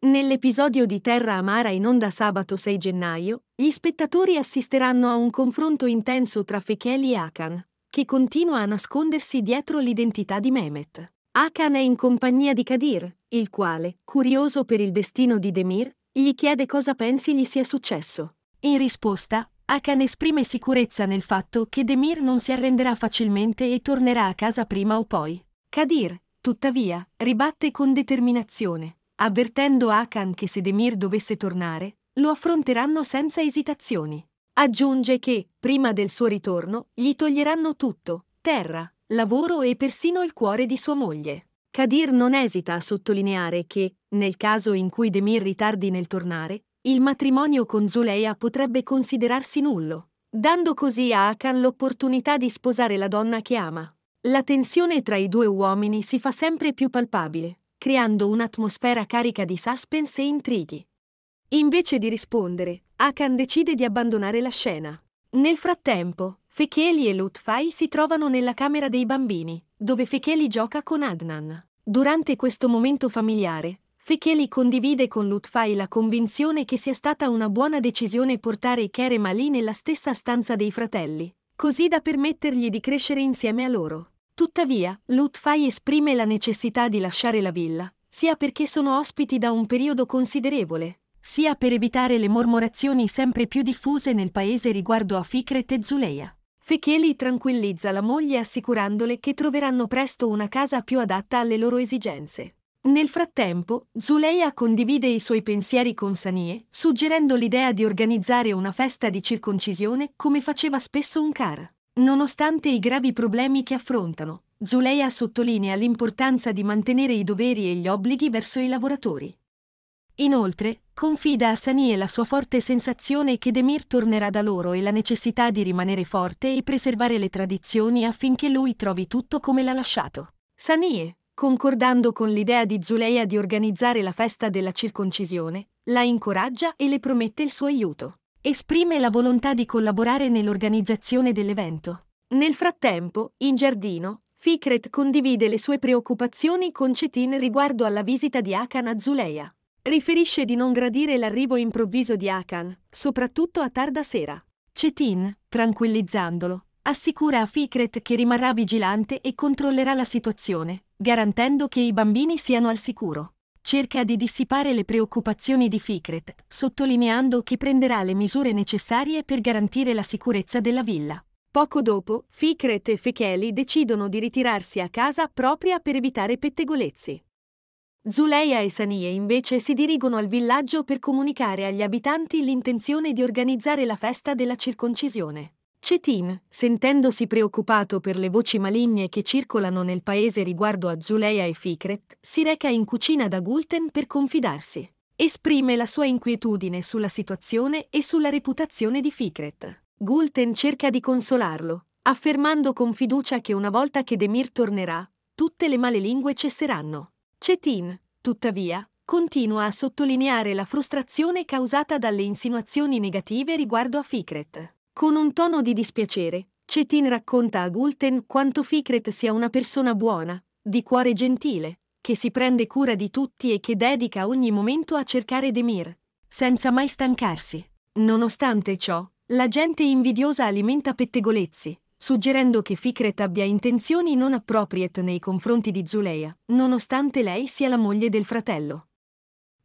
Nell'episodio di Terra Amara in onda sabato 6 gennaio, gli spettatori assisteranno a un confronto intenso tra Fekeli e Akan, che continua a nascondersi dietro l'identità di Mehmet. Akan è in compagnia di Kadir, il quale, curioso per il destino di Demir, gli chiede cosa pensi gli sia successo. In risposta, Akan esprime sicurezza nel fatto che Demir non si arrenderà facilmente e tornerà a casa prima o poi. Kadir, tuttavia, ribatte con determinazione avvertendo Akan che se Demir dovesse tornare, lo affronteranno senza esitazioni. Aggiunge che, prima del suo ritorno, gli toglieranno tutto, terra, lavoro e persino il cuore di sua moglie. Kadir non esita a sottolineare che, nel caso in cui Demir ritardi nel tornare, il matrimonio con Zuleia potrebbe considerarsi nullo, dando così a Akan l'opportunità di sposare la donna che ama. La tensione tra i due uomini si fa sempre più palpabile, creando un'atmosfera carica di suspense e intrighi. Invece di rispondere, Akan decide di abbandonare la scena. Nel frattempo, Fekeli e Lutfai si trovano nella camera dei bambini, dove Fekeli gioca con Adnan. Durante questo momento familiare, Fekeli condivide con Lutfai la convinzione che sia stata una buona decisione portare Kerem Ali nella stessa stanza dei fratelli, così da permettergli di crescere insieme a loro. Tuttavia, Lutfai esprime la necessità di lasciare la villa, sia perché sono ospiti da un periodo considerevole, sia per evitare le mormorazioni sempre più diffuse nel paese riguardo a Fikret e Zuleia. Fecheli tranquillizza la moglie assicurandole che troveranno presto una casa più adatta alle loro esigenze. Nel frattempo, Zuleia condivide i suoi pensieri con Sanie, suggerendo l'idea di organizzare una festa di circoncisione come faceva spesso un car. Nonostante i gravi problemi che affrontano, Zuleia sottolinea l'importanza di mantenere i doveri e gli obblighi verso i lavoratori. Inoltre, confida a Sani la sua forte sensazione che Demir tornerà da loro e la necessità di rimanere forte e preservare le tradizioni affinché lui trovi tutto come l'ha lasciato. Sanie, concordando con l'idea di Zuleia di organizzare la festa della circoncisione, la incoraggia e le promette il suo aiuto. Esprime la volontà di collaborare nell'organizzazione dell'evento. Nel frattempo, in giardino, Fikret condivide le sue preoccupazioni con Cetin riguardo alla visita di Akan a Zuleia. Riferisce di non gradire l'arrivo improvviso di Akan, soprattutto a tarda sera. Cetin, tranquillizzandolo, assicura a Fikret che rimarrà vigilante e controllerà la situazione, garantendo che i bambini siano al sicuro cerca di dissipare le preoccupazioni di Ficret, sottolineando che prenderà le misure necessarie per garantire la sicurezza della villa. Poco dopo, Ficret e Fecheli decidono di ritirarsi a casa propria per evitare pettegolezzi. Zuleia e Sanie invece si dirigono al villaggio per comunicare agli abitanti l'intenzione di organizzare la festa della circoncisione. Cetin, sentendosi preoccupato per le voci maligne che circolano nel paese riguardo a Zuleia e Fikret, si reca in cucina da Gulten per confidarsi. Esprime la sua inquietudine sulla situazione e sulla reputazione di Fikret. Gulten cerca di consolarlo, affermando con fiducia che una volta che Demir tornerà, tutte le male lingue cesseranno. Cetin, tuttavia, continua a sottolineare la frustrazione causata dalle insinuazioni negative riguardo a Fikret. Con un tono di dispiacere, Cetin racconta a Gulten quanto Fikret sia una persona buona, di cuore gentile, che si prende cura di tutti e che dedica ogni momento a cercare Demir, senza mai stancarsi. Nonostante ciò, la gente invidiosa alimenta pettegolezzi, suggerendo che Fikret abbia intenzioni non appropriate nei confronti di Zuleia, nonostante lei sia la moglie del fratello.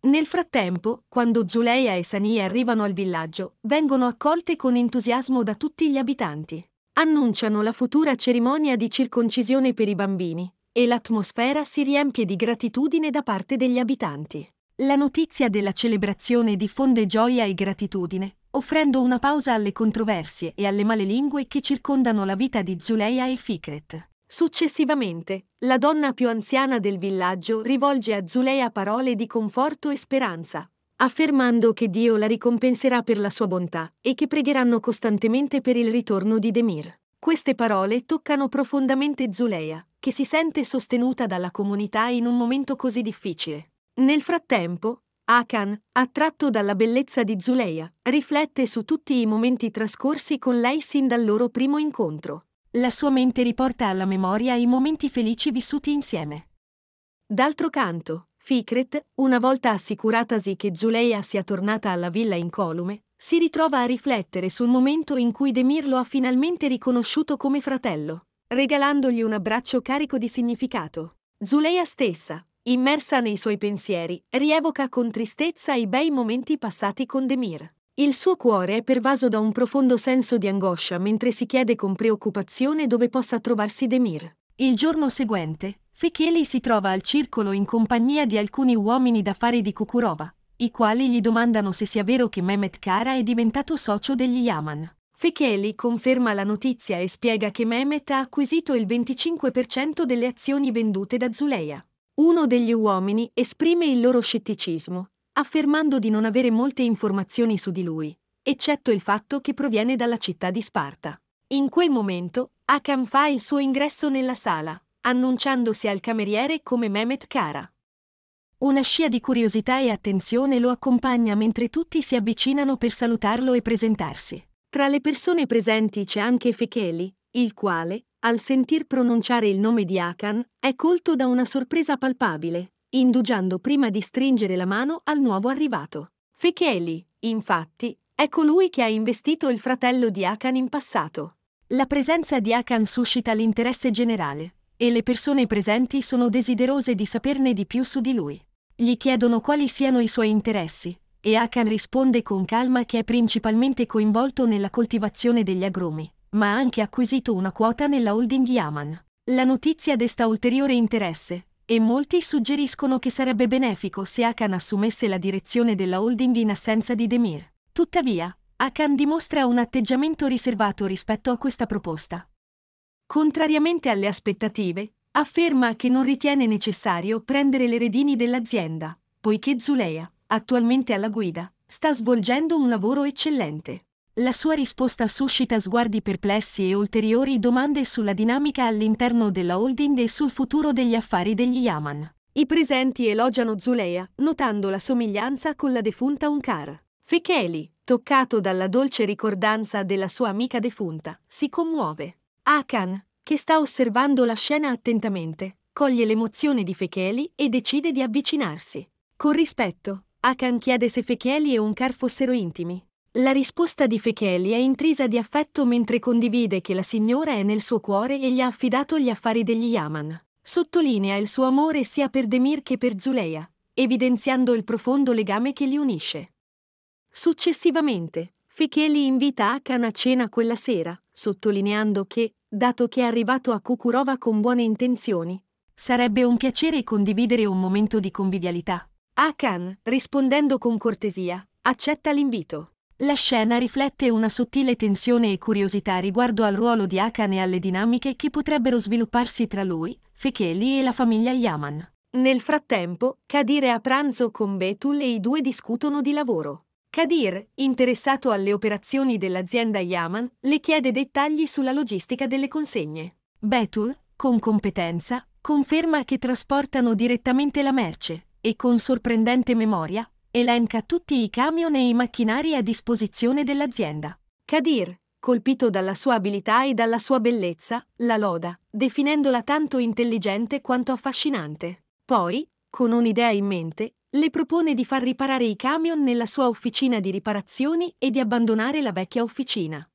Nel frattempo, quando Zuleia e Sani arrivano al villaggio, vengono accolte con entusiasmo da tutti gli abitanti. Annunciano la futura cerimonia di circoncisione per i bambini e l'atmosfera si riempie di gratitudine da parte degli abitanti. La notizia della celebrazione diffonde gioia e gratitudine, offrendo una pausa alle controversie e alle malelingue che circondano la vita di Zuleia e Fikret. Successivamente, la donna più anziana del villaggio rivolge a Zuleia parole di conforto e speranza, affermando che Dio la ricompenserà per la sua bontà e che pregheranno costantemente per il ritorno di Demir. Queste parole toccano profondamente Zuleia, che si sente sostenuta dalla comunità in un momento così difficile. Nel frattempo, Akan, attratto dalla bellezza di Zuleia, riflette su tutti i momenti trascorsi con lei sin dal loro primo incontro. La sua mente riporta alla memoria i momenti felici vissuti insieme. D'altro canto, Fikret, una volta assicuratasi che Zuleia sia tornata alla villa incolume, si ritrova a riflettere sul momento in cui Demir lo ha finalmente riconosciuto come fratello, regalandogli un abbraccio carico di significato. Zuleia stessa, immersa nei suoi pensieri, rievoca con tristezza i bei momenti passati con Demir. Il suo cuore è pervaso da un profondo senso di angoscia mentre si chiede con preoccupazione dove possa trovarsi Demir. Il giorno seguente, Fekeli si trova al circolo in compagnia di alcuni uomini d'affari di Kukurova, i quali gli domandano se sia vero che Mehmet Kara è diventato socio degli Yaman. Fekeli conferma la notizia e spiega che Mehmet ha acquisito il 25% delle azioni vendute da Zuleia. Uno degli uomini esprime il loro scetticismo affermando di non avere molte informazioni su di lui, eccetto il fatto che proviene dalla città di Sparta. In quel momento, Akam fa il suo ingresso nella sala, annunciandosi al cameriere come Mehmet Kara. Una scia di curiosità e attenzione lo accompagna mentre tutti si avvicinano per salutarlo e presentarsi. Tra le persone presenti c'è anche Fecheli, il quale, al sentir pronunciare il nome di Akan, è colto da una sorpresa palpabile, indugiando prima di stringere la mano al nuovo arrivato. Fecheli, infatti, è colui che ha investito il fratello di Akan in passato. La presenza di Akan suscita l'interesse generale, e le persone presenti sono desiderose di saperne di più su di lui. Gli chiedono quali siano i suoi interessi, e Akan risponde con calma che è principalmente coinvolto nella coltivazione degli agrumi, ma ha anche acquisito una quota nella holding Yaman. La notizia desta ulteriore interesse, e molti suggeriscono che sarebbe benefico se Akan assumesse la direzione della holding in assenza di Demir. Tuttavia, Akan dimostra un atteggiamento riservato rispetto a questa proposta. Contrariamente alle aspettative, afferma che non ritiene necessario prendere le redini dell'azienda, poiché Zuleya, attualmente alla guida, sta svolgendo un lavoro eccellente. La sua risposta suscita sguardi perplessi e ulteriori domande sulla dinamica all'interno della holding e sul futuro degli affari degli Yaman. I presenti elogiano Zuleya, notando la somiglianza con la defunta Unkar. Fekeli, toccato dalla dolce ricordanza della sua amica defunta, si commuove. Akan, che sta osservando la scena attentamente, coglie l'emozione di Fekeli e decide di avvicinarsi. Con rispetto, Akan chiede se Fekeli e Unkar fossero intimi, la risposta di Fecheli è intrisa di affetto mentre condivide che la signora è nel suo cuore e gli ha affidato gli affari degli Yaman. Sottolinea il suo amore sia per Demir che per Zuleia, evidenziando il profondo legame che li unisce. Successivamente, Fecheli invita Akan a cena quella sera, sottolineando che, dato che è arrivato a Kukurova con buone intenzioni, sarebbe un piacere condividere un momento di convivialità. Akan, rispondendo con cortesia, accetta l'invito. La scena riflette una sottile tensione e curiosità riguardo al ruolo di Akan e alle dinamiche che potrebbero svilupparsi tra lui, Fecheli e la famiglia Yaman. Nel frattempo, Kadir è a pranzo con Betul e i due discutono di lavoro. Kadir, interessato alle operazioni dell'azienda Yaman, le chiede dettagli sulla logistica delle consegne. Betul, con competenza, conferma che trasportano direttamente la merce e con sorprendente memoria elenca tutti i camion e i macchinari a disposizione dell'azienda. Kadir, colpito dalla sua abilità e dalla sua bellezza, la loda, definendola tanto intelligente quanto affascinante. Poi, con un'idea in mente, le propone di far riparare i camion nella sua officina di riparazioni e di abbandonare la vecchia officina.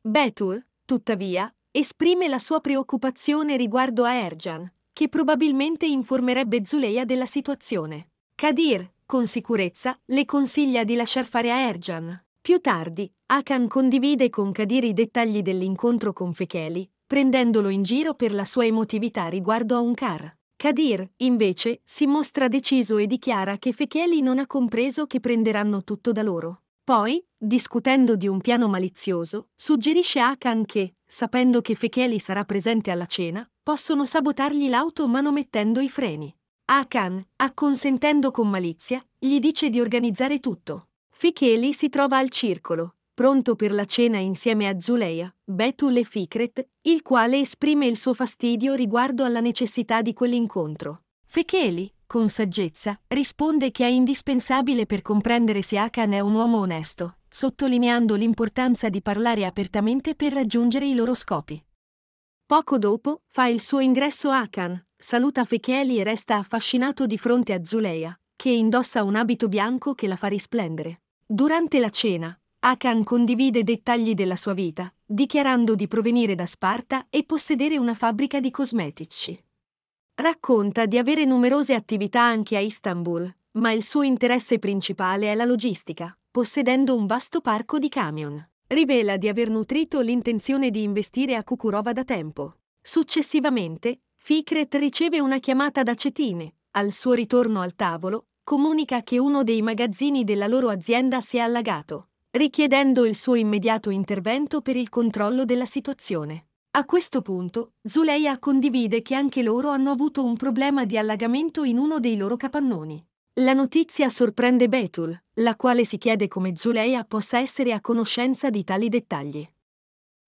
Betul, tuttavia, esprime la sua preoccupazione riguardo a Erjan, che probabilmente informerebbe Zuleya della situazione. Kadir, con sicurezza, le consiglia di lasciar fare a Erjan. Più tardi, Akan condivide con Kadir i dettagli dell'incontro con Fekeli, prendendolo in giro per la sua emotività riguardo a un car. Kadir, invece, si mostra deciso e dichiara che Fekeli non ha compreso che prenderanno tutto da loro. Poi, discutendo di un piano malizioso, suggerisce a Akan che, sapendo che Fekeli sarà presente alla cena, possono sabotargli l'auto manomettendo i freni. Akan, acconsentendo con malizia, gli dice di organizzare tutto. Ficheli si trova al circolo, pronto per la cena insieme a Zuleia, Betul e Fikret, il quale esprime il suo fastidio riguardo alla necessità di quell'incontro. Fecheli, con saggezza, risponde che è indispensabile per comprendere se Akan è un uomo onesto, sottolineando l'importanza di parlare apertamente per raggiungere i loro scopi. Poco dopo, fa il suo ingresso a Akan, saluta Fecheli e resta affascinato di fronte a Zuleya, che indossa un abito bianco che la fa risplendere. Durante la cena, Akan condivide dettagli della sua vita, dichiarando di provenire da Sparta e possedere una fabbrica di cosmetici. Racconta di avere numerose attività anche a Istanbul, ma il suo interesse principale è la logistica, possedendo un vasto parco di camion rivela di aver nutrito l'intenzione di investire a Kukurova da tempo. Successivamente, Fikret riceve una chiamata da Cetine. Al suo ritorno al tavolo, comunica che uno dei magazzini della loro azienda si è allagato, richiedendo il suo immediato intervento per il controllo della situazione. A questo punto, Zuleia condivide che anche loro hanno avuto un problema di allagamento in uno dei loro capannoni. La notizia sorprende Betul, la quale si chiede come Zuleia possa essere a conoscenza di tali dettagli.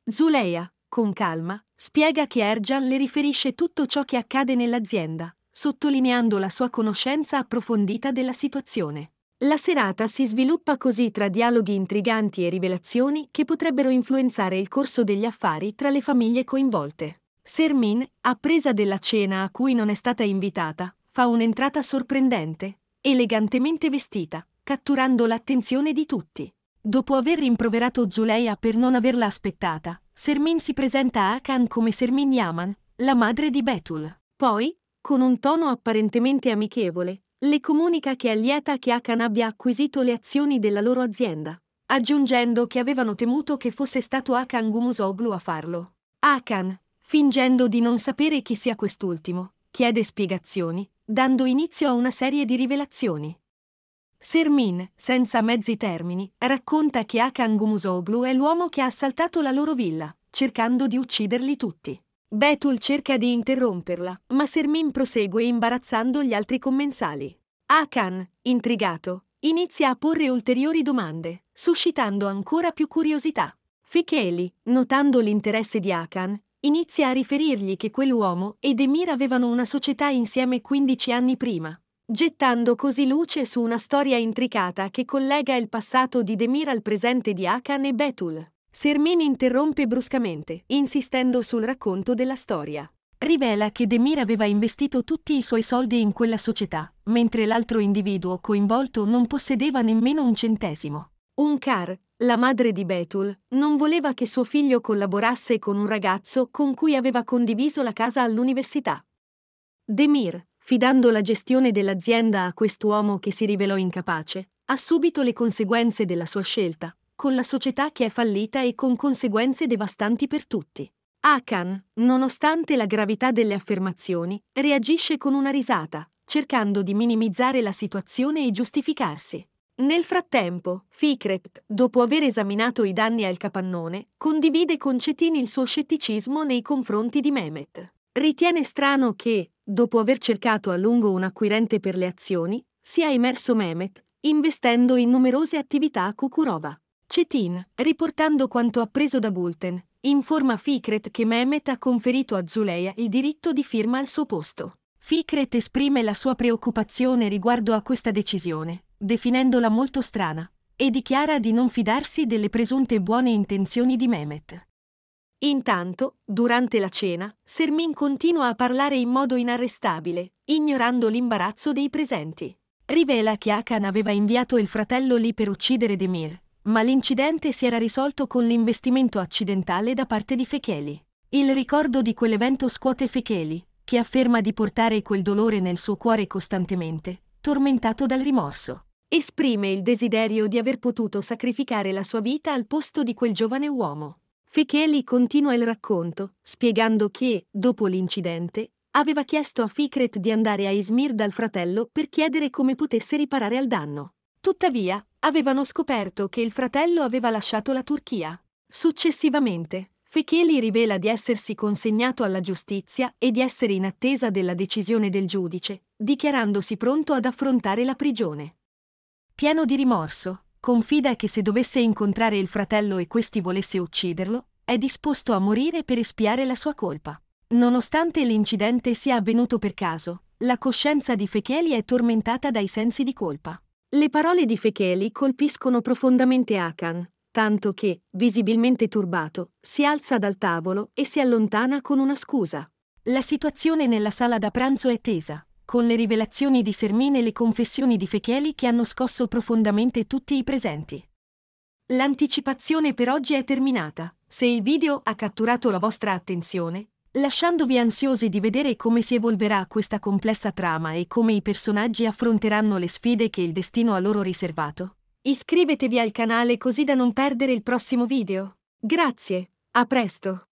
Zuleia, con calma, spiega che Erjan le riferisce tutto ciò che accade nell'azienda, sottolineando la sua conoscenza approfondita della situazione. La serata si sviluppa così tra dialoghi intriganti e rivelazioni che potrebbero influenzare il corso degli affari tra le famiglie coinvolte. Sermin, appresa della cena a cui non è stata invitata, fa un'entrata sorprendente, elegantemente vestita, catturando l'attenzione di tutti. Dopo aver rimproverato Zuleia per non averla aspettata, Sermin si presenta a Akan come Sermin Yaman, la madre di Betul. Poi, con un tono apparentemente amichevole, le comunica che è lieta che Akan abbia acquisito le azioni della loro azienda, aggiungendo che avevano temuto che fosse stato Akan Gumusoglu a farlo. Akan, fingendo di non sapere chi sia quest'ultimo, chiede spiegazioni, dando inizio a una serie di rivelazioni. Sermin, senza mezzi termini, racconta che Akan Gumusoglu è l'uomo che ha assaltato la loro villa, cercando di ucciderli tutti. Betul cerca di interromperla, ma Sermin prosegue imbarazzando gli altri commensali. Akan, intrigato, inizia a porre ulteriori domande, suscitando ancora più curiosità. Ficheli, notando l'interesse di Akan, inizia a riferirgli che quell'uomo ed Emir avevano una società insieme 15 anni prima, gettando così luce su una storia intricata che collega il passato di Demir al presente di Akan e Betul. Sermin interrompe bruscamente, insistendo sul racconto della storia. Rivela che Demir aveva investito tutti i suoi soldi in quella società, mentre l'altro individuo coinvolto non possedeva nemmeno un centesimo. Un car, la madre di Betul non voleva che suo figlio collaborasse con un ragazzo con cui aveva condiviso la casa all'università. Demir, fidando la gestione dell'azienda a quest'uomo che si rivelò incapace, ha subito le conseguenze della sua scelta, con la società che è fallita e con conseguenze devastanti per tutti. Akan, nonostante la gravità delle affermazioni, reagisce con una risata, cercando di minimizzare la situazione e giustificarsi. Nel frattempo, Fikret, dopo aver esaminato i danni al capannone, condivide con Cetini il suo scetticismo nei confronti di Mehmet. Ritiene strano che, dopo aver cercato a lungo un acquirente per le azioni, sia emerso Mehmet, investendo in numerose attività a Kukurova. Cetin, riportando quanto appreso da Bulten, informa Fikret che Mehmet ha conferito a Zuleia il diritto di firma al suo posto. Ficret esprime la sua preoccupazione riguardo a questa decisione, definendola molto strana, e dichiara di non fidarsi delle presunte buone intenzioni di Mehmet. Intanto, durante la cena, Sermin continua a parlare in modo inarrestabile, ignorando l'imbarazzo dei presenti. Rivela che Akan aveva inviato il fratello lì per uccidere Demir, ma l'incidente si era risolto con l'investimento accidentale da parte di Fecheli. Il ricordo di quell'evento scuote Fecheli, che afferma di portare quel dolore nel suo cuore costantemente, tormentato dal rimorso. Esprime il desiderio di aver potuto sacrificare la sua vita al posto di quel giovane uomo. Fecheli continua il racconto, spiegando che, dopo l'incidente, aveva chiesto a Fikret di andare a Izmir dal fratello per chiedere come potesse riparare al danno. Tuttavia, avevano scoperto che il fratello aveva lasciato la Turchia. Successivamente, Fecheli rivela di essersi consegnato alla giustizia e di essere in attesa della decisione del giudice, dichiarandosi pronto ad affrontare la prigione. Pieno di rimorso, confida che se dovesse incontrare il fratello e questi volesse ucciderlo, è disposto a morire per espiare la sua colpa. Nonostante l'incidente sia avvenuto per caso, la coscienza di Fecheli è tormentata dai sensi di colpa. Le parole di Fecheli colpiscono profondamente Akan, tanto che, visibilmente turbato, si alza dal tavolo e si allontana con una scusa. La situazione nella sala da pranzo è tesa, con le rivelazioni di Sermine e le confessioni di Fecheli che hanno scosso profondamente tutti i presenti. L'anticipazione per oggi è terminata. Se il video ha catturato la vostra attenzione, lasciandovi ansiosi di vedere come si evolverà questa complessa trama e come i personaggi affronteranno le sfide che il destino a loro riservato, Iscrivetevi al canale così da non perdere il prossimo video. Grazie, a presto!